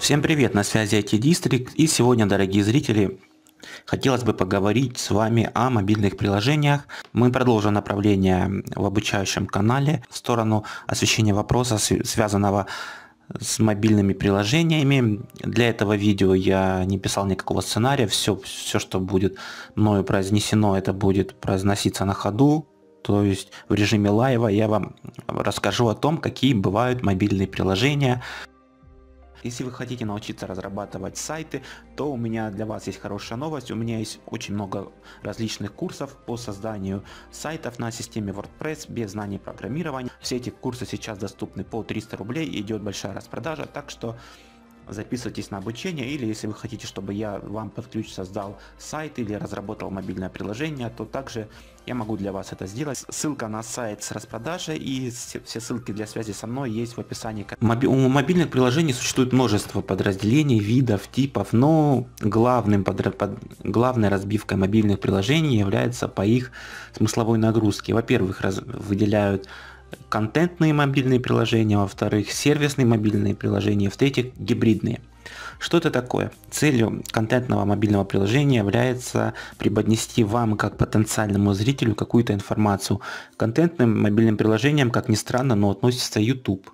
Всем привет, на связи IT-District и сегодня, дорогие зрители, хотелось бы поговорить с вами о мобильных приложениях. Мы продолжим направление в обучающем канале в сторону освещения вопроса, связанного с мобильными приложениями. Для этого видео я не писал никакого сценария, все, все что будет мною произнесено, это будет произноситься на ходу, то есть в режиме лайва я вам расскажу о том, какие бывают мобильные приложения, если вы хотите научиться разрабатывать сайты, то у меня для вас есть хорошая новость. У меня есть очень много различных курсов по созданию сайтов на системе WordPress без знаний программирования. Все эти курсы сейчас доступны по 300 рублей, идет большая распродажа, так что записывайтесь на обучение, или если вы хотите, чтобы я вам под ключ создал сайт или разработал мобильное приложение, то также я могу для вас это сделать. Ссылка на сайт с распродажей и все ссылки для связи со мной есть в описании. У мобильных приложений существует множество подразделений, видов, типов, но главным под, под, главной разбивкой мобильных приложений является по их смысловой нагрузке. Во-первых, выделяют контентные мобильные приложения, во-вторых, сервисные мобильные приложения, в-третьих, гибридные. Что это такое? Целью контентного мобильного приложения является преподнести вам, как потенциальному зрителю, какую-то информацию. Контентным мобильным приложением, как ни странно, но относится YouTube.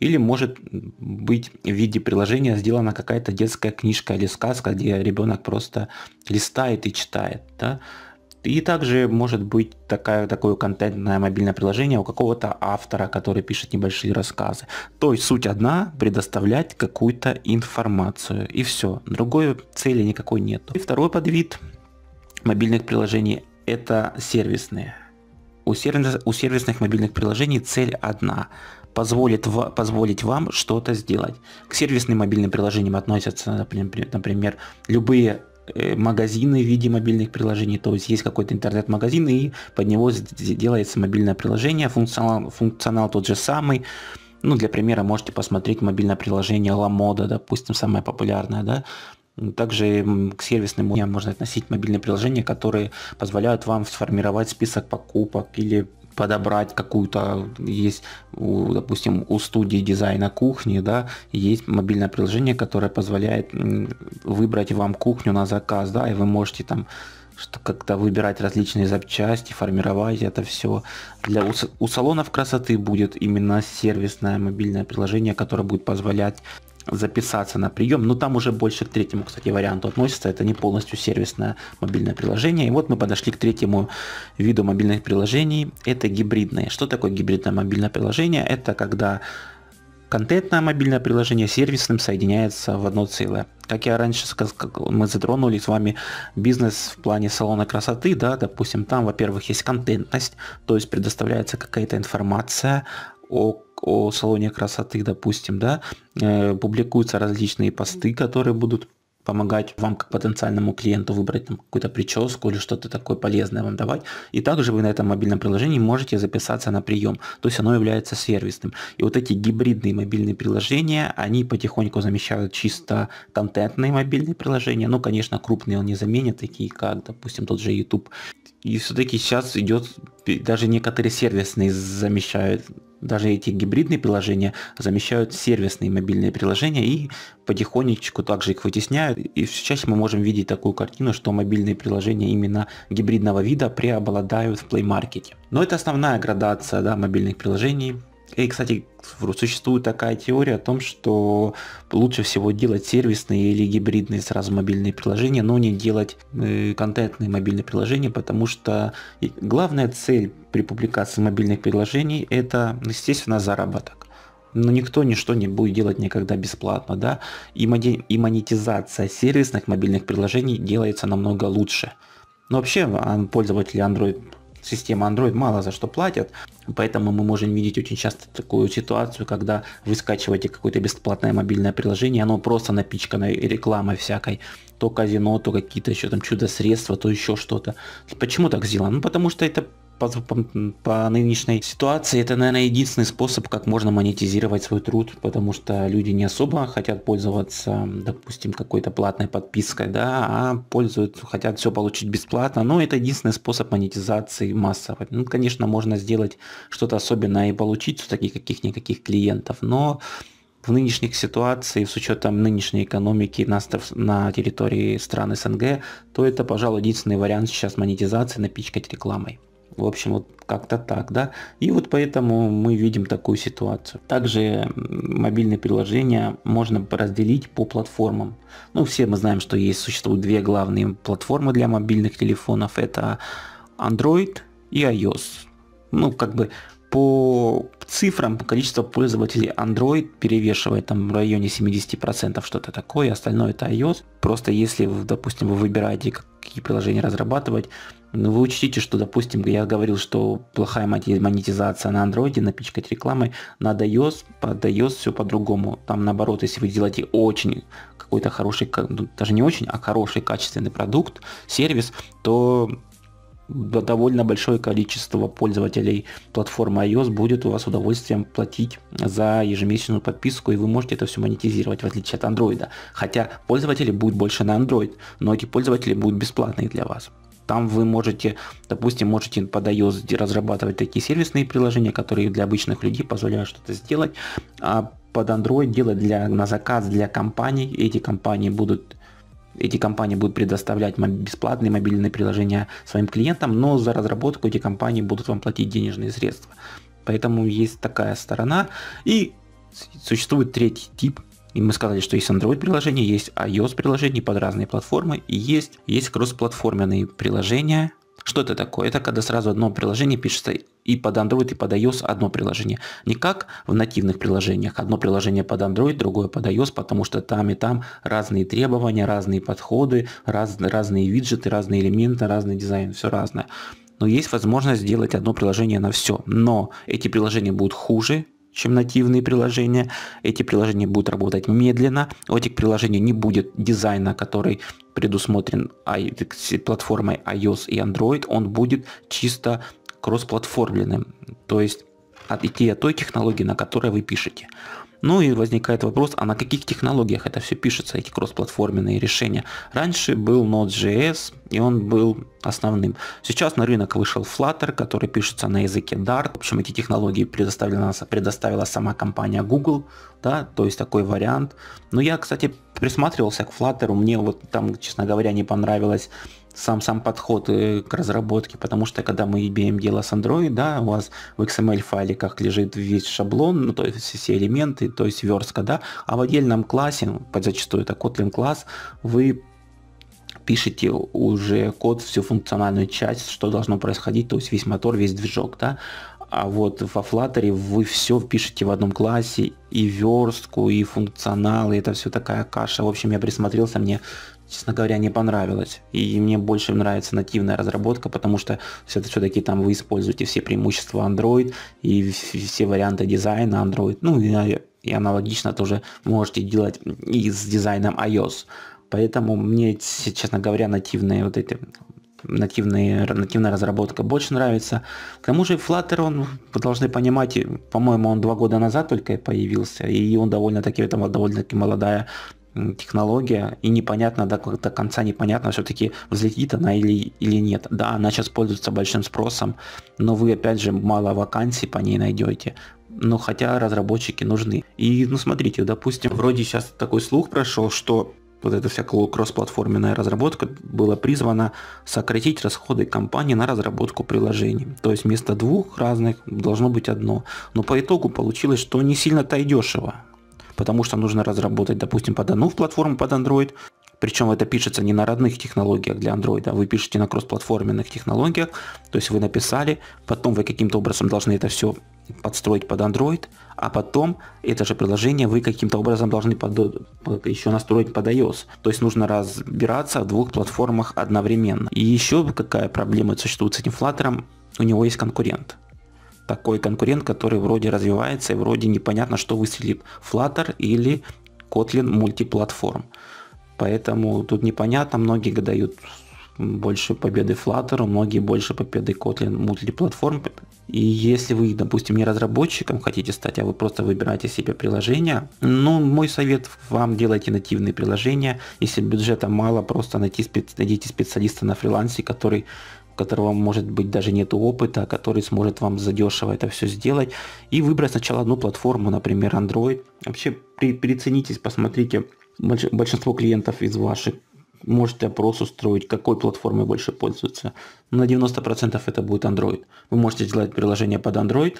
Или может быть в виде приложения сделана какая-то детская книжка или сказка, где ребенок просто листает и читает. Да? И также может быть такая, такое контентное мобильное приложение у какого-то автора, который пишет небольшие рассказы. То есть суть одна – предоставлять какую-то информацию. И все. Другой цели никакой нет. И второй подвид мобильных приложений – это сервисные. У, сервис, у сервисных мобильных приложений цель одна позволит, в, позволить вам что-то сделать. К сервисным мобильным приложениям относятся, например, например любые Э, магазины в виде мобильных приложений, то есть есть какой-то интернет-магазин и под него делается мобильное приложение, функционал, функционал тот же самый. Ну, для примера можете посмотреть мобильное приложение LaModa, допустим, самое популярное, да, также к сервисным можно относить мобильные приложения, которые позволяют вам сформировать список покупок или подобрать какую-то, есть, допустим, у студии дизайна кухни, да, есть мобильное приложение, которое позволяет выбрать вам кухню на заказ, да, и вы можете там что как-то выбирать различные запчасти, формировать это все. Для у, у салонов красоты будет именно сервисное мобильное приложение, которое будет позволять записаться на прием, но там уже больше к третьему, кстати, варианту относится, это не полностью сервисное мобильное приложение. И вот мы подошли к третьему виду мобильных приложений, это гибридные. Что такое гибридное мобильное приложение? Это когда контентное мобильное приложение с сервисным соединяется в одно целое. Как я раньше сказал, мы затронули с вами бизнес в плане салона красоты, да, допустим, там, во-первых, есть контентность, то есть предоставляется какая-то информация о, о салоне красоты, допустим, да, э, публикуются различные посты, которые будут помогать вам как потенциальному клиенту выбрать там, какую-то прическу или что-то такое полезное вам давать. И также вы на этом мобильном приложении можете записаться на прием. То есть оно является сервисным. И вот эти гибридные мобильные приложения, они потихоньку замещают чисто контентные мобильные приложения. Ну, конечно, крупные он не заменит, такие как, допустим, тот же YouTube. И все-таки сейчас идет, даже некоторые сервисные замещают, даже эти гибридные приложения замещают сервисные мобильные приложения и потихонечку также их вытесняют. И все чаще мы можем видеть такую картину, что мобильные приложения именно гибридного вида преобладают в Play Market. Но это основная градация да, мобильных приложений, и, кстати, существует такая теория о том, что лучше всего делать сервисные или гибридные сразу мобильные приложения, но не делать э, контентные мобильные приложения, потому что главная цель при публикации мобильных приложений – это, естественно, заработок. Но никто ничто не будет делать никогда бесплатно, да, и, и монетизация сервисных мобильных приложений делается намного лучше. Но вообще а, пользователи Android система Android мало за что платят, поэтому мы можем видеть очень часто такую ситуацию, когда вы скачиваете какое-то бесплатное мобильное приложение, оно просто напичкано рекламой всякой, то казино, то какие-то еще там чудо-средства, то еще что-то. Почему так сделано? Ну потому что это по, по, по нынешней ситуации это, наверное, единственный способ, как можно монетизировать свой труд, потому что люди не особо хотят пользоваться, допустим, какой-то платной подпиской, да, а пользуются, хотят все получить бесплатно, но ну, это единственный способ монетизации массовой. Ну, конечно, можно сделать что-то особенное и получить все-таки каких-никаких клиентов, но в нынешних ситуациях, с учетом нынешней экономики на, на территории стран СНГ, то это, пожалуй, единственный вариант сейчас монетизации, напичкать рекламой. В общем, вот как-то так, да. И вот поэтому мы видим такую ситуацию. Также мобильные приложения можно разделить по платформам. Ну, все мы знаем, что есть, существуют две главные платформы для мобильных телефонов. Это Android и iOS. Ну, как бы по цифрам количество пользователей Android перевешивает там в районе 70% что-то такое, остальное это iOS. Просто если, допустим, вы выбираете, какие приложения разрабатывать, ну, вы учтите, что, допустим, я говорил, что плохая монетизация на Android, напичкать рекламой, на iOS, под iOS все по-другому. Там наоборот, если вы делаете очень какой-то хороший, ну, даже не очень, а хороший качественный продукт, сервис, то довольно большое количество пользователей платформы iOS будет у вас удовольствием платить за ежемесячную подписку, и вы можете это все монетизировать, в отличие от Android. Хотя пользователей будет больше на Android, но эти пользователи будут бесплатные для вас. Там вы можете, допустим, можете под iOS разрабатывать такие сервисные приложения, которые для обычных людей позволяют что-то сделать, а под Android делать для, на заказ для компаний. Эти компании будут эти компании будут предоставлять бесплатные мобильные приложения своим клиентам, но за разработку эти компании будут вам платить денежные средства. Поэтому есть такая сторона. И существует третий тип. И мы сказали, что есть Android приложения, есть iOS приложения под разные платформы, и есть, есть кроссплатформенные приложения, что это такое? Это когда сразу одно приложение пишется и под Android, и под iOS одно приложение. Не как в нативных приложениях. Одно приложение под Android, другое под iOS, потому что там и там разные требования, разные подходы, раз, разные виджеты, разные элементы, разный дизайн, все разное. Но есть возможность сделать одно приложение на все. Но эти приложения будут хуже, чем нативные приложения. Эти приложения будут работать медленно. У этих приложений не будет дизайна, который предусмотрен платформой iOS и Android. Он будет чисто кроссплатформенным, то есть от, а, идти от той технологии, на которой вы пишете. Ну и возникает вопрос, а на каких технологиях это все пишется, эти кроссплатформенные решения. Раньше был Node.js, и он был основным. Сейчас на рынок вышел Flutter, который пишется на языке Dart. В общем, эти технологии предоставила, предоставила сама компания Google, да, то есть такой вариант. Но я, кстати, присматривался к Flutter, мне вот там, честно говоря, не понравилось сам сам подход э, к разработке, потому что когда мы имеем дело с Android, да, у вас в XML файликах лежит весь шаблон, ну, то есть все элементы, то есть верстка, да, а в отдельном классе, зачастую это Kotlin класс, вы пишете уже код, всю функциональную часть, что должно происходить, то есть весь мотор, весь движок, да, а вот во Flutter вы все пишете в одном классе, и верстку, и функционал, и это все такая каша. В общем, я присмотрелся, мне честно говоря, не понравилось. И мне больше нравится нативная разработка, потому что все-таки там вы используете все преимущества Android и все варианты дизайна Android. Ну и, а, и аналогично тоже можете делать и с дизайном iOS. Поэтому мне, честно говоря, нативные вот эти нативные, нативная разработка больше нравится. К тому же Flutter, он, вы должны понимать, по-моему, он два года назад только появился, и он довольно-таки, это довольно-таки молодая технология, и непонятно до, до конца непонятно все-таки взлетит она или, или нет. Да, она сейчас пользуется большим спросом, но вы опять же мало вакансий по ней найдете. Но хотя разработчики нужны. И ну смотрите, допустим, вроде сейчас такой слух прошел, что вот эта вся кроссплатформенная разработка была призвана сократить расходы компании на разработку приложений. То есть вместо двух разных должно быть одно. Но по итогу получилось, что не сильно-то и дешево потому что нужно разработать, допустим, под одну платформу под Android, причем это пишется не на родных технологиях для Android, а вы пишете на кроссплатформенных технологиях, то есть вы написали, потом вы каким-то образом должны это все подстроить под Android, а потом это же приложение вы каким-то образом должны под, э, еще настроить под iOS. То есть нужно разбираться в двух платформах одновременно. И еще какая проблема существует с этим Flutter, у него есть конкурент такой конкурент, который вроде развивается и вроде непонятно, что выстрелит Flutter или Kotlin мультиплатформ. Поэтому тут непонятно, многие дают больше победы Flutter, многие больше победы Kotlin мультиплатформ. И если вы, допустим, не разработчиком хотите стать, а вы просто выбираете себе приложение, ну, мой совет вам делайте нативные приложения. Если бюджета мало, просто найти найдите специалиста на фрилансе, который которого, может быть, даже нет опыта, который сможет вам задешево это все сделать. И выбрать сначала одну платформу, например, Android. Вообще переценитесь, посмотрите, большинство клиентов из ваших можете опрос устроить, какой платформой больше пользуются. На 90% это будет Android. Вы можете сделать приложение под Android,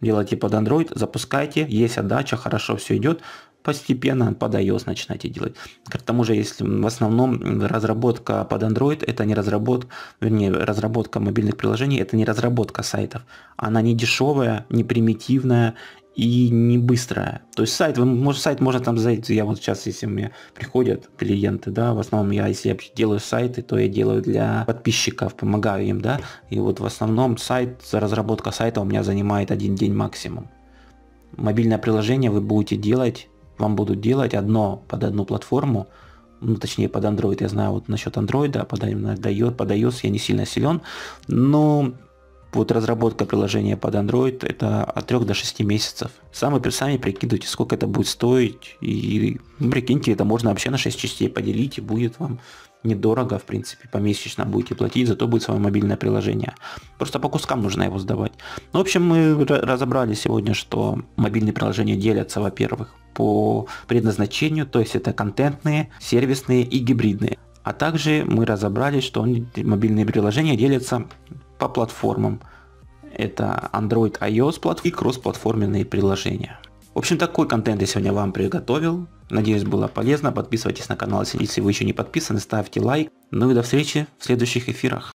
делайте под Android, запускайте, есть отдача, хорошо все идет, постепенно под iOS начинайте делать. К тому же, если в основном разработка под Android, это не разработка, вернее, разработка мобильных приложений, это не разработка сайтов. Она не дешевая, не примитивная и не быстрая. То есть сайт, вы, может, сайт можно там зайти, я вот сейчас, если мне приходят клиенты, да, в основном я, если я делаю сайты, то я делаю для подписчиков, помогаю им, да, и вот в основном сайт, разработка сайта у меня занимает один день максимум. Мобильное приложение вы будете делать вам будут делать одно под одну платформу, ну, точнее, под Android, я знаю, вот насчет Android, а под, iOS, под iOS я не сильно силен, но вот разработка приложения под Android это от 3 до 6 месяцев. Сами, сами прикидывайте, сколько это будет стоить, и ну, прикиньте, это можно вообще на 6 частей поделить, и будет вам недорого, в принципе, помесячно будете платить, зато будет свое мобильное приложение. Просто по кускам нужно его сдавать. Ну, в общем, мы разобрали сегодня, что мобильные приложения делятся, во-первых, по предназначению, то есть это контентные, сервисные и гибридные. А также мы разобрали, что мобильные приложения делятся по платформам. Это Android, iOS платформы и кроссплатформенные приложения. В общем, такой контент я сегодня вам приготовил. Надеюсь, было полезно. Подписывайтесь на канал, если вы еще не подписаны, ставьте лайк. Ну и до встречи в следующих эфирах.